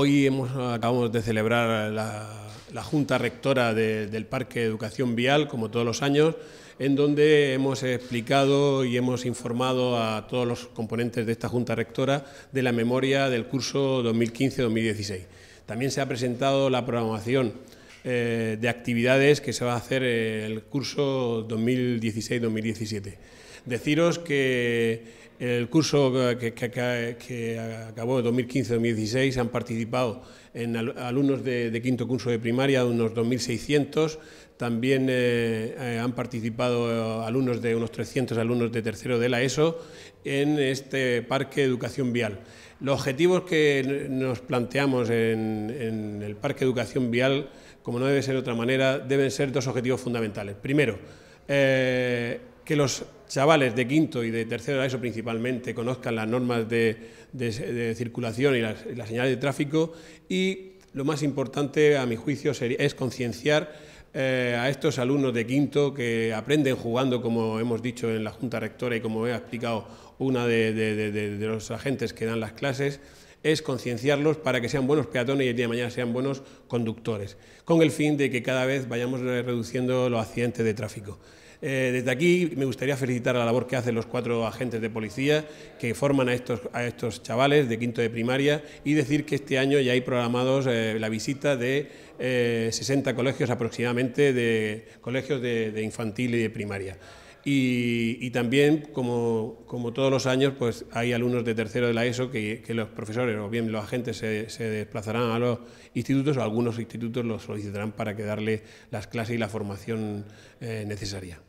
Hoy hemos, acabamos de celebrar la, Junta Rectora del Parque Educación Vial, como todos los años, en donde hemos explicado y hemos informado a todos los componentes de esta Junta Rectora de la memoria del curso 2015-2016. También se ha presentado la programación eh, de actividades que se va a hacer eh, el curso 2016-2017. Deciros que el curso que, acabó 2015-2016 han participado en alumnos de, quinto curso de primaria, unos 2.600. También eh, han participado alumnos de unos 300 alumnos de tercero de la ESO en este parque Educación Vial. Los objetivos que nos planteamos en, en el parque Educación Vial como no debe ser de otra manera, deben ser dos objetivos fundamentales. Primero, eh, que los chavales de quinto y de tercero de ESO principalmente conozcan las normas de, circulación y las, señales de tráfico y lo más importante, a mi juicio, es concienciar eh, a estos alumnos de quinto que aprenden jugando, como hemos dicho en la Junta Rectora y como he explicado una de los agentes que dan las clases, es concienciarlos para que sean buenos peatones y el día de mañana sean buenos conductores, con el fin de que cada vez vayamos reduciendo los accidentes de tráfico. Eh, desde aquí me gustaría felicitar la labor que hacen los cuatro agentes de policía que forman a estos, chavales de quinto de primaria y decir que este año ya hay programados eh, la visita de 60 eh, colegios aproximadamente, de colegios de infantil y de primaria. Y, también, como, todos los años, pues hay alumnos de tercero de la ESO que, los profesores o bien los agentes se, desplazarán a los institutos o algunos institutos los solicitarán para que darle las clases y la formación eh, necesaria.